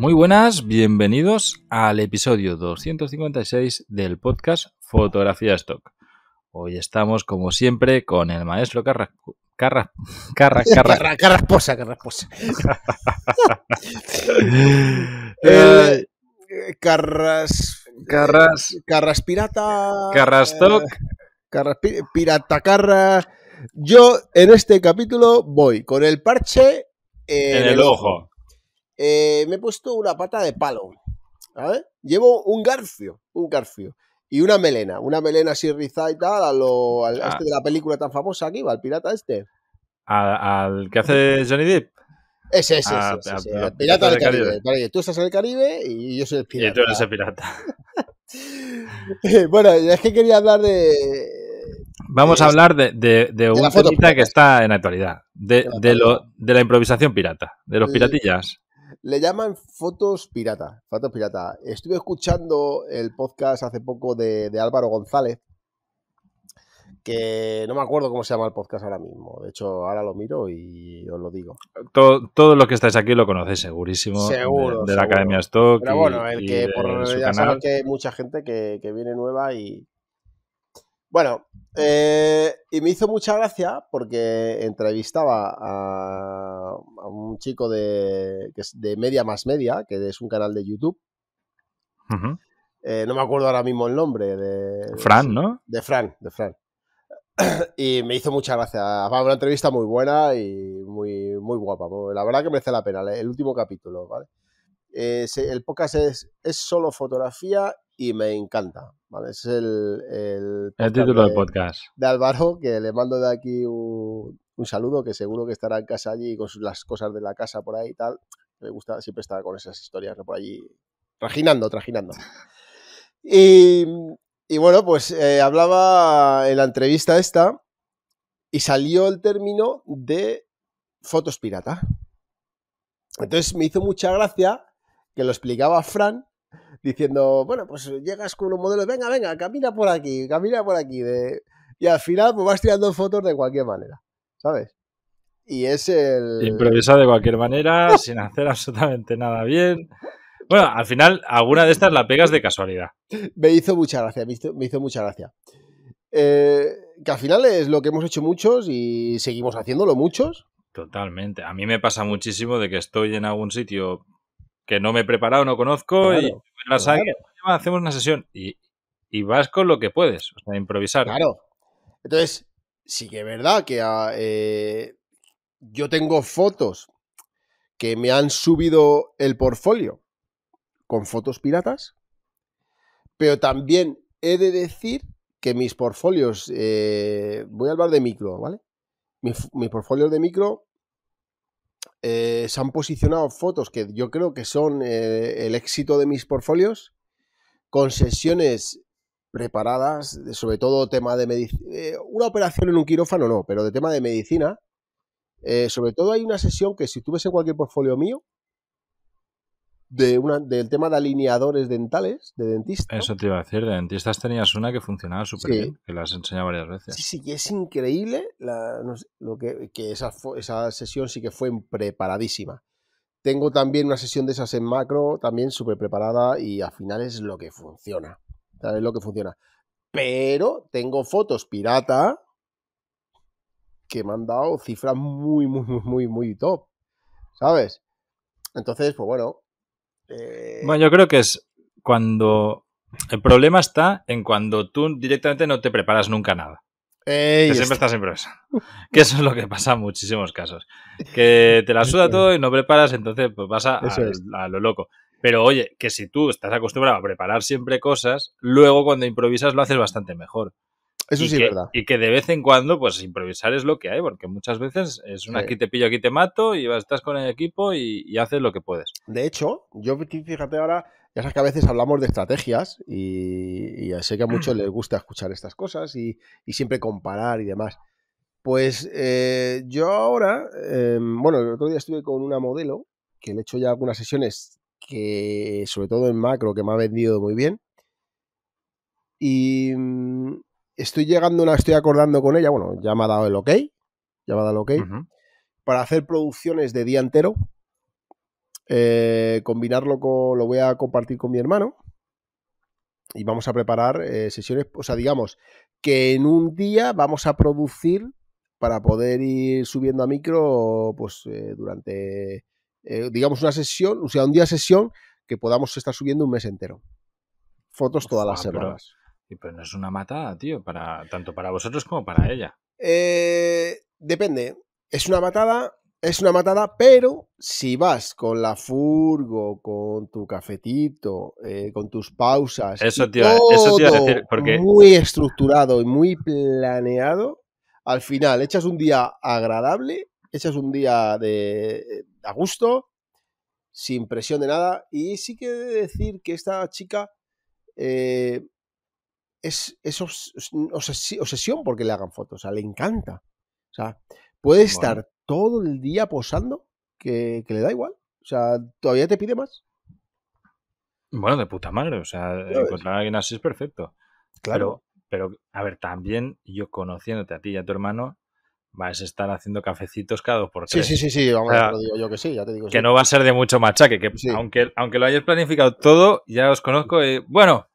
Muy buenas, bienvenidos al episodio 256 del podcast Fotografía Stock. Hoy estamos, como siempre, con el maestro Carras... Carras... Carras... Carras... Carrasposa, Carrasposa. Eh, eh, carras... Carras... Carras Pirata... Carras Stock. Eh, carras Pirata Carras... Yo en este capítulo voy con el parche... En, el ojo. Eh, me he puesto una pata de palo. Llevo un garfio, un garfio. Y una melena, una melena así rizada y tal, a lo, ah. este de la película tan famosa aquí, va, al pirata este. ¿Al, que hace Johnny Depp? Ese, ese, ah, ese, pirata del Caribe. tú estás en el Caribe y yo soy el pirata. Y tú eres el pirata. bueno, es que quería hablar de... Vamos a hablar de, de, de que está en actualidad, de, lo, de la improvisación pirata, de los piratillas. Le llaman fotos pirata, fotos pirata. Estuve escuchando el podcast hace poco de, Álvaro González, que no me acuerdo cómo se llama el podcast ahora mismo. De hecho, ahora lo miro y os lo digo. Todo, todo lo que estáis aquí lo conocéis segurísimo. Seguro. De, la Academia Stock. Pero bueno, el que por que hay mucha gente que viene nueva y, bueno, eh, y me hizo mucha gracia porque entrevistaba a, un chico de, Media Más Media, que es un canal de YouTube. Eh, no me acuerdo ahora mismo el nombre. De, Fran, ¿no? De Fran, de Fran. y me hizo mucha gracia. Una entrevista muy buena y muy, muy guapa. La verdad que merece la pena. El último capítulo, eh, el podcast es solo fotografía y me encanta es el, título del podcast. De Álvaro, que le mando de aquí un, saludo, que seguro que estará en casa allí con las cosas de la casa por ahí y tal. Me gusta, siempre estar con esas historias por allí, trajinando, trajinando. Y, bueno, pues eh, hablaba en la entrevista esta y salió el término de fotos pirata. Entonces me hizo mucha gracia que lo explicaba Fran diciendo, bueno, pues eh, llegas con un modelo, venga, venga, camina por aquí, camina por aquí, y al final pues vas tirando fotos de cualquier manera, ¿sabes? Y es el... Improvisar de cualquier manera, sin hacer absolutamente nada bien. Bueno, al final alguna de estas la pegas de casualidad. Me hizo mucha gracia, me hizo, mucha gracia. Eh, que al final es lo que hemos hecho muchos y seguimos haciéndolo muchos. Totalmente. A mí me pasa muchísimo de que estoy en algún sitio que no me he preparado, no conozco, y hacemos una sesión y, vas con lo que puedes, o sea, improvisar. Claro. Entonces, sí que es verdad que ah, eh, yo tengo fotos que me han subido el portfolio con fotos piratas, pero también he de decir que mis portfolios, eh, voy a hablar de micro, ¿vale? Mis, mis portfolios de micro eh, se han posicionado fotos que yo creo que son eh, el éxito de mis portfolios, con sesiones preparadas, sobre todo tema de medicina. Eh, una operación en un quirófano no, pero de tema de medicina. sobre todo hay una sesión que si tú en cualquier portfolio mío, del tema de alineadores dentales, de dentistas. Eso te iba a decir, de dentistas tenías una que funcionaba súper bien, que las enseñado varias veces. Sí, sí, que es increíble lo que, esa, esa, sesión sí que fue preparadísima. Tengo también una sesión de esas en macro, también súper preparada y al final es lo que funciona. Es lo que funciona. Pero tengo fotos pirata que me han dado cifras muy, muy, muy, muy, muy top. ¿Sabes? Entonces, pues bueno, eh, bueno, yo creo que es cuando... El problema está en cuando tú directamente no te preparas nunca nada. que siempre estás improvisando. Que eso es lo que pasa en muchísimos casos. Que te la suda todo y no preparas, entonces pues vas a, lo loco. Pero oye, que si tú estás acostumbrado a preparar siempre cosas, luego cuando improvisas lo haces bastante mejor. Eso sí es verdad. Y que de vez en cuando, pues improvisar es lo que hay, porque muchas veces es una aquí te pillo, aquí te mato, y estás con el equipo y, haces lo que puedes. De hecho, yo fíjate ahora, ya sabes que a veces hablamos de estrategias y, sé que a mm. muchos les gusta escuchar estas cosas y, siempre comparar y demás. Pues eh, yo ahora, em, bueno, el otro día estuve con una modelo que le he hecho ya algunas sesiones que, sobre todo en macro, que me ha vendido muy bien. Y mm, estoy llegando, una, estoy acordando con ella, bueno, ya me ha dado el ok, ya me ha dado el ok, para hacer producciones de día entero, eh, combinarlo con, lo voy a compartir con mi hermano y vamos a preparar eh, sesiones, o sea, digamos que en un día vamos a producir para poder ir subiendo a micro, pues eh, durante, digamos, una sesión, o sea, un día sesión que podamos estar subiendo un mes entero. Fotos todas las semanas. Y pues no es una matada, tío, para, tanto para vosotros como para ella. Eh, depende. Es una matada, es una matada, pero si vas con la furgo, con tu cafetito, eh, con tus pausas, eso, decir, porque... muy estructurado y muy planeado, al final echas un día agradable, echas un día de a gusto, sin presión de nada, y sí que de decir que esta chica eh, es, obsesión porque le hagan fotos, o sea, le encanta. O sea, puede estar todo el día posando que, le da igual. O sea, todavía te pide más. Bueno, de puta madre, o sea, encontrar a alguien así es perfecto. Claro. Pero, a ver, también yo conociéndote a ti y a tu hermano, vas a estar haciendo cafecitos cada dos por tres. Sí, sí, sí, sí yo que sí, ya te digo. Que no va a ser de mucho machaque, que aunque, aunque lo hayas planificado todo, ya os conozco y eh, bueno,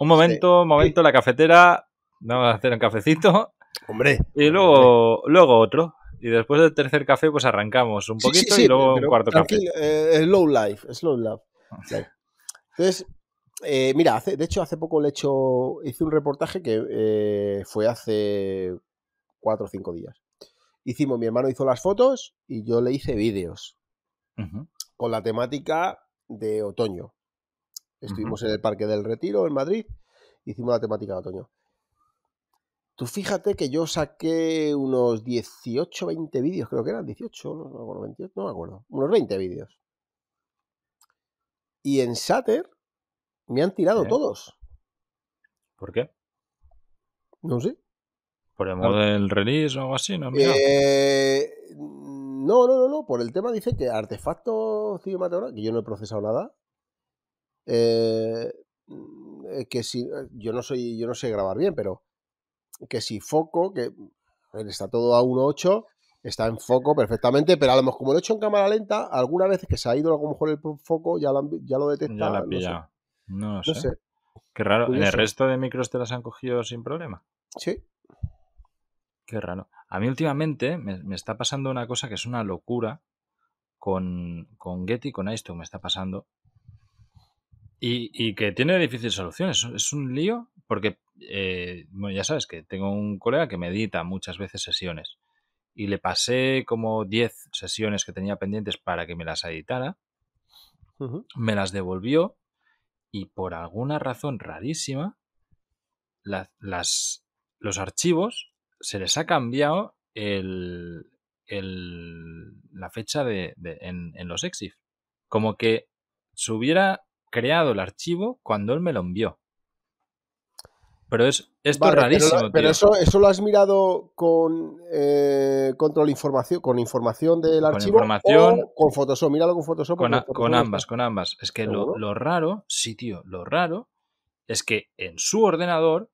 un momento, un momento, la cafetera. Vamos a hacer un cafecito. Hombre. Y luego, luego otro. Y después del tercer café, pues arrancamos un poquito y luego un cuarto café. Eh, low life, slow life. Entonces, eh, mira, de hecho, hace poco le he hecho, hice un reportaje que eh, fue hace cuatro o cinco días. Hicimos, mi hermano hizo las fotos y yo le hice vídeos con la temática de otoño. Estuvimos en el Parque del Retiro, en Madrid, hicimos la temática de otoño. Tú fíjate que yo saqué unos 18, 20 vídeos, creo que eran 18, no me acuerdo, no me acuerdo, unos 20 vídeos. Y en Shutter me han tirado todos. ¿Por qué? No sé. ¿Por el del release o algo así? No, eh, no, no, no, por el tema dice que artefacto que yo no he procesado nada, eh, mm, eh, que si eh, yo no soy yo no sé grabar bien, pero que si foco, que mm, está todo a 1.8, está en foco perfectamente, pero a como lo he hecho en cámara lenta, alguna vez que se ha ido a lo mejor el foco ya lo, ya lo detecta. No, sé. Qué raro. Pues el resto de micros te las han cogido sin problema? Sí. Qué raro. A mí últimamente me, está pasando una cosa que es una locura con, con Getty, con iStock me está pasando, y, que tiene difíciles soluciones. Es un lío porque, eh, bueno, ya sabes que tengo un colega que edita muchas veces sesiones y le pasé como 10 sesiones que tenía pendientes para que me las editara. Me las devolvió y por alguna razón rarísima las, los archivos se les ha cambiado la fecha de, en, en, los EXIF. Como que subiera hubiera creado el archivo cuando él me lo envió. Pero es, esto es rarísimo. Pero, pero eso, eso lo has mirado con eh, información, con información del con archivo. Información, con Photoshop, míralo con Photoshop. Con, con ambas, con ambas. Es que lo, raro, sí, tío, lo raro es que en su ordenador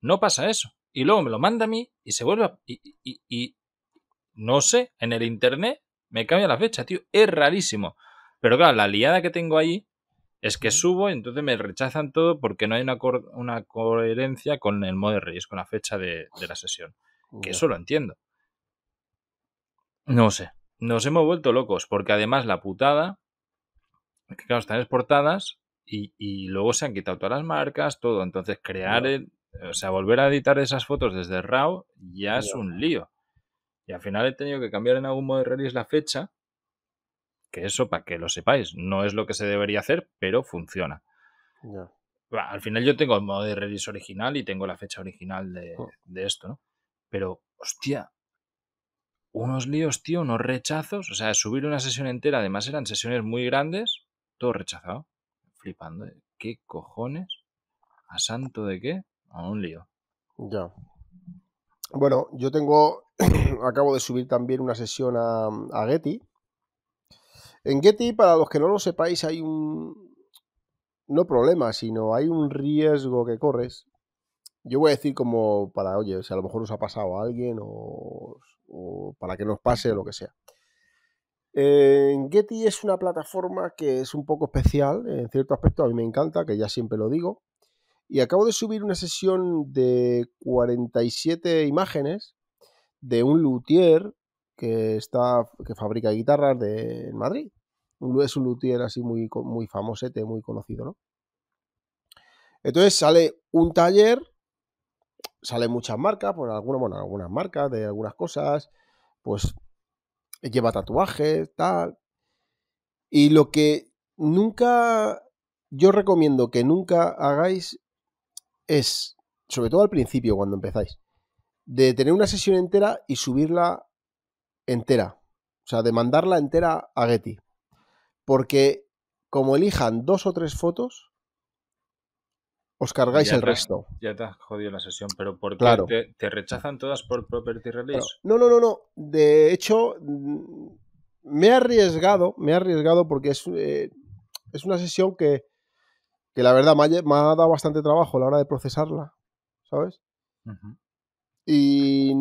no pasa eso. Y luego me lo manda a mí y se vuelve y, y, no sé, en el internet me cambia la fecha, tío. Es rarísimo. Pero claro, la liada que tengo ahí es que subo, y entonces me rechazan todo porque no hay una, una coherencia con el modo de release, con la fecha de, la sesión. Que eso lo entiendo. No sé. Nos hemos vuelto locos porque además la putada, que claro, están exportadas y, luego se han quitado todas las marcas, todo. Entonces crear, o sea, volver a editar esas fotos desde RAW ya es un lío. Y al final he tenido que cambiar en algún modo de release la fecha que eso, para que lo sepáis, no es lo que se debería hacer, pero funciona. al final yo tengo el modo de release original y tengo la fecha original mm. de, esto, ¿no? Pero, hostia, unos líos, tío, unos rechazos. O sea, subir una sesión entera, además eran sesiones muy grandes, todo rechazado. Flipando. ¿eh? ¿Qué cojones? ¿A santo de qué? A un lío. Ya. Bueno, yo tengo. acabo de subir también una sesión a, a Getty. En Getty, para los que no lo sepáis, hay un... No problema, sino hay un riesgo que corres. Yo voy a decir como para, oye, si a lo mejor os ha pasado a alguien o, para que nos pase lo que sea. En Getty es una plataforma que es un poco especial, en cierto aspecto a mí me encanta, que ya siempre lo digo. Y acabo de subir una sesión de 47 imágenes de un luthier que, está, que fabrica guitarras de Madrid. Es un luthier así muy, muy famosete, muy conocido, ¿no? Entonces sale un taller, sale muchas marcas, por pues algunas, bueno, algunas marcas de algunas cosas, pues lleva tatuajes, tal. Y lo que nunca, yo recomiendo que nunca hagáis es, sobre todo al principio cuando empezáis, de tener una sesión entera y subirla entera. O sea, de mandarla entera a Getty. Porque como elijan dos o tres fotos, os cargáis el resto. Ya te has jodido la sesión, pero ¿por te, rechazan todas por property release? No, no, no, no. De hecho, mm, me he arriesgado, me he arriesgado porque es, eh, una sesión que, la verdad me ha, dado bastante trabajo a la hora de procesarla, ¿sabes? Y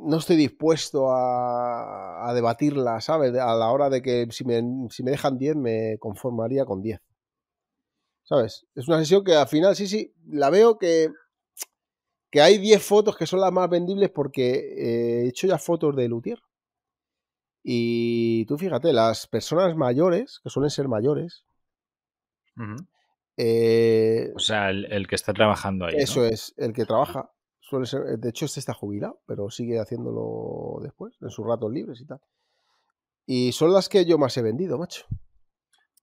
no estoy dispuesto a, debatirla, ¿sabes? A la hora de que si me, si me dejan 10 me conformaría con 10. ¿Sabes? Es una sesión que al final, sí, sí, la veo que, que hay 10 fotos que son las más vendibles porque eh, he hecho ya fotos de Lutier. Y tú fíjate, las personas mayores, que suelen ser mayores, eh, o sea, el, que está trabajando ahí. Eso es, el que trabaja eh, de hecho, este está jubilado, pero sigue haciéndolo después, en sus ratos libres y tal. Y son las que yo más he vendido, macho.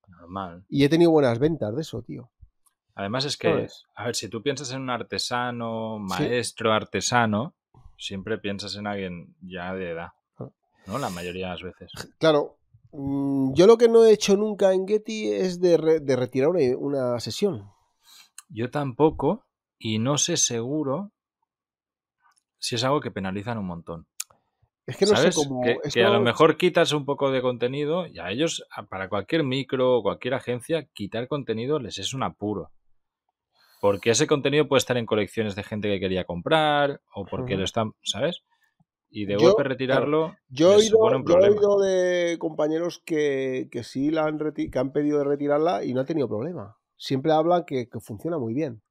Normal. Y he tenido buenas ventas de eso, tío. Además es que, a ver, si tú piensas en un artesano, maestro, artesano, siempre piensas en alguien ya de edad, ah. ¿no? La mayoría de las veces. Claro, mm, yo lo que no he hecho nunca en Getty es de, retirar una, sesión. Yo tampoco, y no sé seguro si es algo que penalizan un montón. Es que no sé cómo. a lo mejor quitas un poco de contenido y a ellos, para cualquier micro o cualquier agencia, quitar contenido les es un apuro. Porque ese contenido puede estar en colecciones de gente que quería comprar o porque lo están, ¿sabes? Y de golpe retirarlo. Yo, he oído, yo de compañeros que, sí la han, que han pedido retirarla y no han tenido problema. Siempre hablan que funciona muy bien.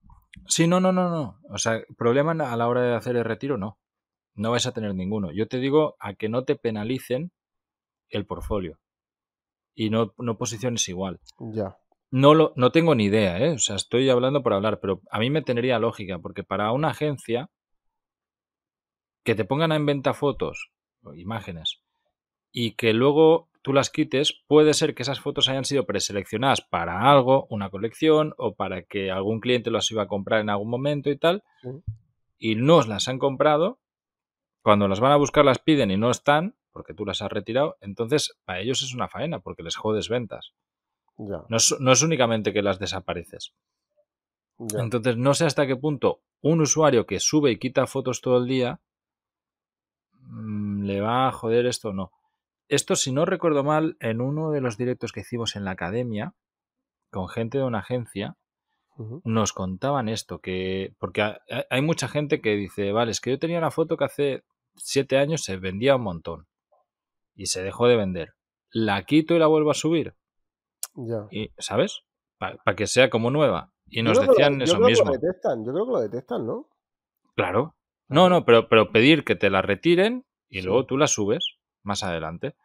Sí, no, no, no, no. O sea, problema a la hora de hacer el retiro, no. No vais a tener ninguno. Yo te digo a que no te penalicen el portfolio y no, posiciones igual. Ya. No, lo, no tengo ni idea, ¿eh? O sea, estoy hablando por hablar, pero a mí me tenería lógica, porque para una agencia que te pongan en venta fotos, o imágenes, y que luego tú las quites, puede ser que esas fotos hayan sido preseleccionadas para algo, una colección, o para que algún cliente las iba a comprar en algún momento y tal, y no las han comprado. Cuando las van a buscar las piden y no están, porque tú las has retirado, entonces para ellos es una faena, porque les jodes ventas. No, es, únicamente que las desapareces. Entonces, no sé hasta qué punto un usuario que sube y quita fotos todo el día mm, le va a joder esto o no. Esto, si no recuerdo mal, en uno de los directos que hicimos en la academia, con gente de una agencia, nos contaban esto, que porque hay mucha gente que dice, vale, es que yo tenía una foto que hace siete años se vendía un montón y se dejó de vender. La quito y la vuelvo a subir. Ya. Y, ¿Sabes? Para que sea como nueva. Y nos decían eso mismo. Yo creo que lo detectan, ¿no? Claro. No, no, pero, pero pedir que te la retiren y luego tú la subes más adelante.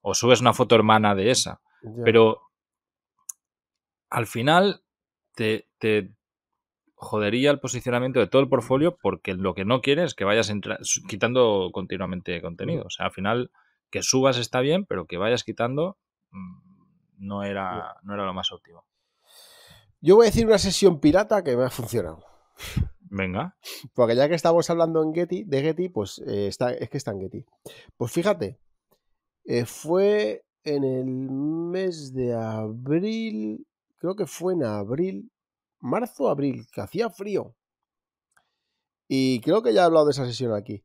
O subes una foto hermana de esa. Pero al final te, te, jodería el posicionamiento de todo el portfolio porque lo que no quieres es que vayas quitando continuamente contenido. O sea, al final que subas está bien, pero que vayas quitando mm, no era, no era lo más óptimo. Yo voy a decir una sesión pirata que me ha funcionado. Venga. Porque ya que estamos hablando en Getty, de Getty, pues eh, está, es que está en Getty. Pues fíjate, eh, fue en el mes de abril, creo que fue en abril, marzo, abril, que hacía frío. Y creo que ya he hablado de esa sesión aquí.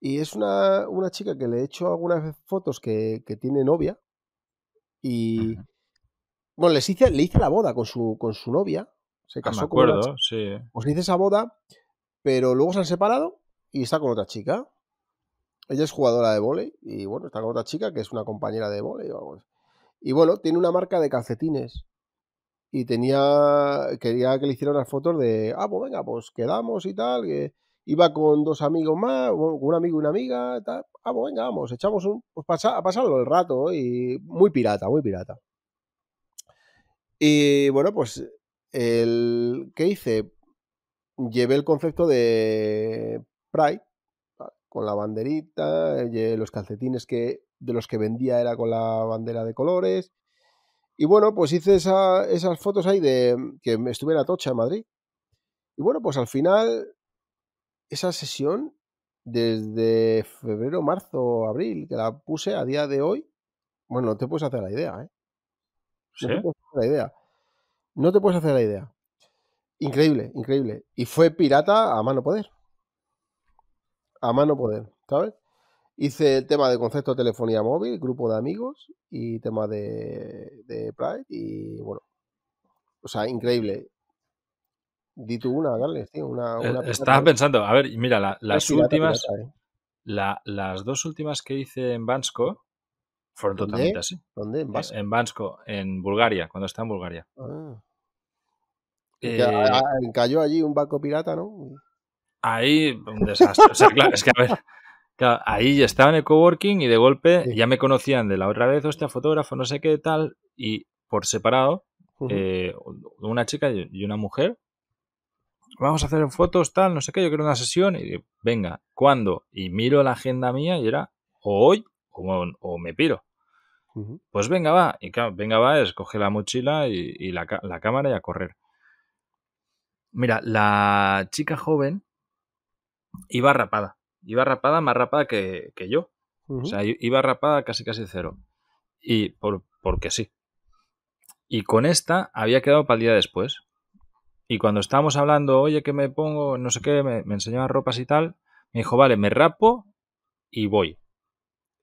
Y es una, chica que le he hecho algunas fotos que, tiene novia. Y. Bueno, les hice, le hice la boda con su, con su novia. Se ah, casó me acuerdo, sí. Pues dice esa boda, pero luego se han separado y está con otra chica. Ella es jugadora de vóley y bueno, está con otra chica que es una compañera de vóley Y bueno, tiene una marca de calcetines. Y tenía. Quería que le hicieran unas fotos de. Ah, pues venga, pues quedamos y tal. iba con dos amigos más, un amigo y una amiga. Tal. Ah, pues venga, vamos, echamos un. Pues pasa, a pasarlo el rato. Y muy pirata, muy pirata. Y bueno, pues el, ¿Qué hice? Llevé el concepto de Pride con la banderita, eh, los calcetines que de los que vendía era con la bandera de colores. Y bueno, pues hice esas fotos ahí de mm, que estuve en Atocha, en Madrid. Y bueno, pues al final, esa sesión, desde febrero, marzo, abril, que la puse a día de hoy, bueno, no te puedes hacer la idea, ¿eh? ¿Sí? te puedes hacer la idea. No te puedes hacer la idea. Increíble, increíble. Y fue pirata a mano poder. A mano poder, ¿sabes? Hice el tema de concepto de telefonía móvil, grupo de amigos y tema de, de Pride. Y bueno, o sea, increíble. Di tú una, Carles, tío. Una, eh, Estaba pensando, a ver, mira, las últimas. Eh. la, las dos últimas que hice en Bansko fueron totalmente así. ¿Dónde? ¿En Bansko? Eh, en Bulgaria, cuando estaba en Bulgaria. Ah. Eh, ah, ah, cayó allí un barco pirata, ¿no? Ahí, un desastre. es que a ver. ahí estaba en el coworking y de golpe ya me conocían de la otra vez, hostia, fotógrafo, no sé qué tal, y por separado, eh, una chica y una mujer, vamos a hacer fotos, tal, no sé qué, yo quiero una sesión, y digo, venga, ¿cuándo? Y miro la agenda mía y era o hoy o, me piro. Pues venga, va, y claro, venga, va, escoge la mochila y, la cámara y a correr. Mira, la chica joven iba rapada. Iba rapada, más rapada que, yo. O sea, iba rapada casi casi cero. Y por, porque sí. Y con esta había quedado para el día después. Y cuando estábamos hablando, oye, que me pongo, no sé qué, me, enseñaban ropas y tal, me dijo, vale, me rapo y voy.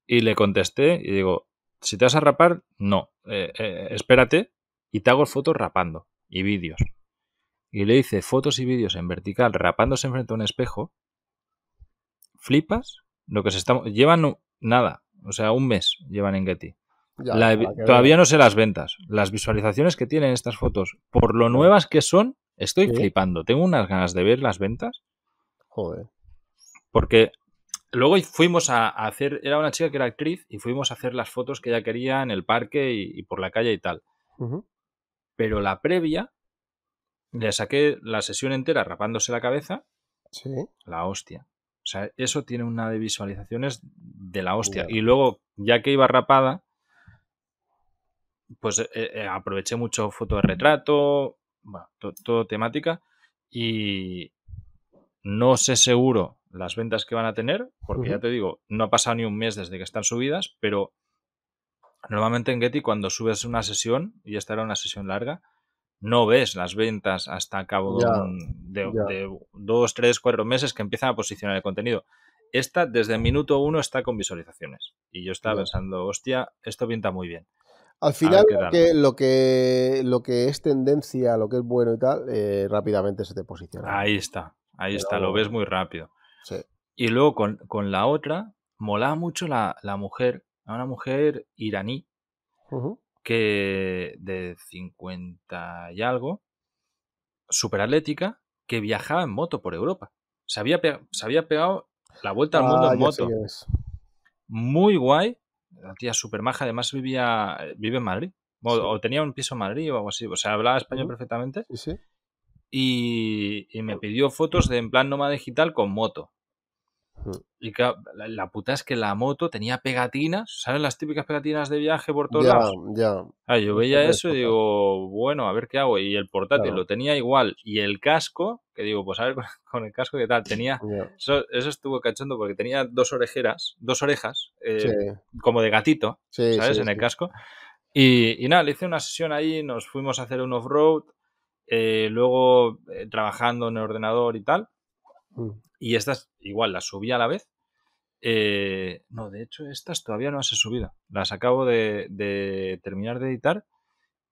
Y le contesté y digo, si te vas a rapar, no, eh, eh, espérate y te hago fotos rapando y vídeos y le hice fotos y vídeos en vertical rapándose frente a un espejo, flipas lo que se Llevan nada, o sea, un mes llevan en Getty. todavía no sé las ventas. Las visualizaciones que tienen estas fotos, por lo nuevas que son, estoy flipando. Tengo unas ganas de ver las ventas. Joder. Porque luego fuimos a, hacer, era una chica que era actriz y fuimos a hacer las fotos que ella quería en el parque y, por la calle y tal. Pero la previa le saqué la sesión entera rapándose la cabeza. Sí. La hostia. O sea, eso tiene una de visualizaciones de la hostia. Y luego, ya que iba rapada, pues eh, eh, aproveché mucho foto de retrato, bueno, todo temática. Y no sé seguro las ventas que van a tener, porque ya te digo, no ha pasado ni un mes desde que están subidas, pero normalmente en Getty cuando subes una sesión, y esta era una sesión larga, no ves las ventas hasta cabo de, dos, tres, cuatro meses que empiezan a posicionar el contenido. Esta, desde el minuto uno, está con visualizaciones. Y yo estaba pensando, hostia, esto pinta muy bien. Al final, lo que, lo, que, lo que es tendencia, lo que es bueno y tal, eh, rápidamente se te posiciona. Ahí está, ahí está, lo ves muy rápido. Y luego con, con, la otra, mola mucho la, la mujer, a una mujer iraní, que de 50 y algo, super atlética, que viajaba en moto por Europa. Se había, había pegado la vuelta al mundo ah, en moto. Muy guay. La tía super maja, además vivía, vive en Madrid. O, tenía un piso en Madrid o algo así. O sea, hablaba español perfectamente. Y, me pidió fotos de en plan nómada digital con moto. Hmm. Y la, puta es que la moto tenía pegatinas, ¿saben las típicas pegatinas de viaje por todos lados? Ya. Ah, yo veía eso y digo, bueno, a ver qué hago. Y el portátil lo tenía igual. Y el casco, que digo, pues a ver con, el casco qué tal. Tenía. Eso, estuvo cachondo porque tenía dos orejeras, dos orejas, eh, como de gatito, ¿sabes? en el casco. Y, nada, le hice una sesión ahí, nos fuimos a hacer un off-road, eh, luego eh, trabajando en el ordenador y tal. Hmm. Y estas, igual, las subí a la vez. Eh, no, de hecho, estas todavía no las he subido. Las acabo de, terminar de editar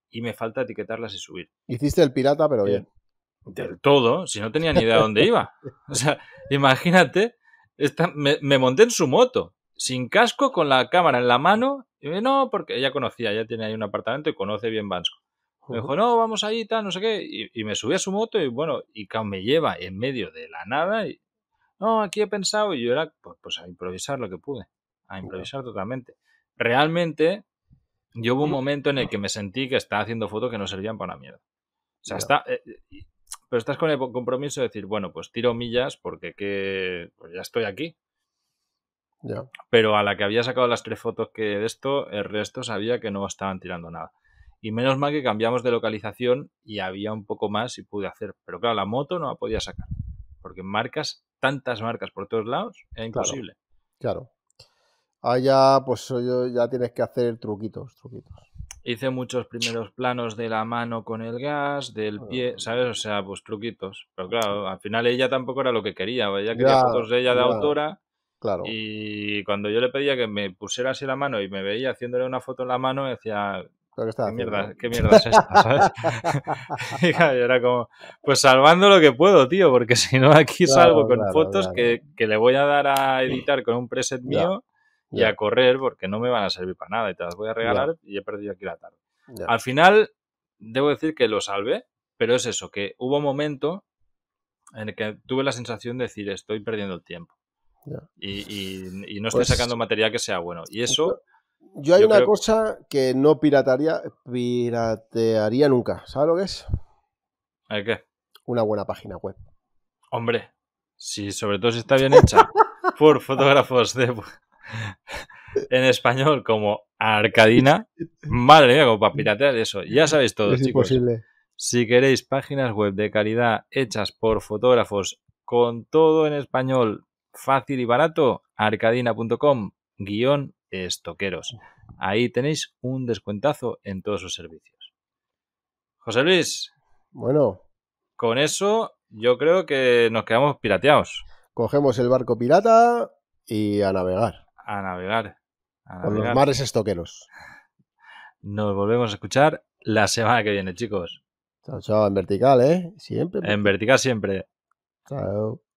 y me falta etiquetarlas y subir. Hiciste el pirata, pero eh, bien. Del todo, si no tenía ni idea dónde iba. O sea, imagínate, me, monté en su moto, sin casco, con la cámara en la mano. Y me, no, porque ella conocía, ya tiene ahí un apartamento y conoce bien vansco Me dijo, no, vamos ahí, tal, no sé qué. Y, me subí a su moto y bueno, y me lleva en medio de la nada no, aquí he pensado y yo era pues, pues a improvisar lo que pude, a improvisar totalmente. Realmente, yo hubo un momento en el que me sentí que estaba haciendo fotos que no servían para una mierda. O sea, está, eh, eh, pero estás con el compromiso de decir, bueno, pues tiro millas porque que, pues ya estoy aquí. Ya. Pero a la que había sacado las tres fotos que de esto, el resto sabía que no estaban tirando nada. Y menos mal que cambiamos de localización y había un poco más y pude hacer. Pero claro, la moto no la podía sacar. Porque marcas tantas marcas por todos lados, es imposible. Claro. claro. ya, pues ya tienes que hacer truquitos, truquitos. Hice muchos primeros planos de la mano con el gas, del pie, ¿sabes? O sea, pues truquitos. Pero claro, al final ella tampoco era lo que quería. Ella quería fotos de ella de autora. Claro. Y cuando yo le pedía que me pusiera así la mano y me veía haciéndole una foto en la mano, decía, ¿Qué, mierda, es esta? y era como, pues salvando lo que puedo, tío, porque si no aquí salgo con fotos que, que, le voy a dar a editar con un preset mío y a correr porque no me van a servir para nada y te las voy a regalar y he perdido aquí la tarde. Al final, debo decir que lo salvé, pero es eso, que hubo un momento en el que tuve la sensación de decir, estoy perdiendo el tiempo. Y, no estoy pues sacando material que sea bueno. Y eso yo hay una cosa que no pirataría, piratearía nunca. ¿Sabes lo que es? ¿El qué? Una buena página web. Hombre, si sobre todo si está bien hecha por fotógrafos de... en español como Arcadina. Madre mía, como para piratear eso. Ya sabéis todo, es Imposible. Si queréis páginas web de calidad hechas por fotógrafos con todo en español fácil y barato, arcadina.com guión estoqueros. Ahí tenéis un descuentazo en todos sus servicios. José Luis. Bueno. Con eso yo creo que nos quedamos pirateados. Cogemos el barco pirata y a navegar. A navegar. A los mares estoqueros. Nos volvemos a escuchar la semana que viene, chicos. Chao, chao, en vertical, ¿eh? Siempre. En vertical siempre. Chao.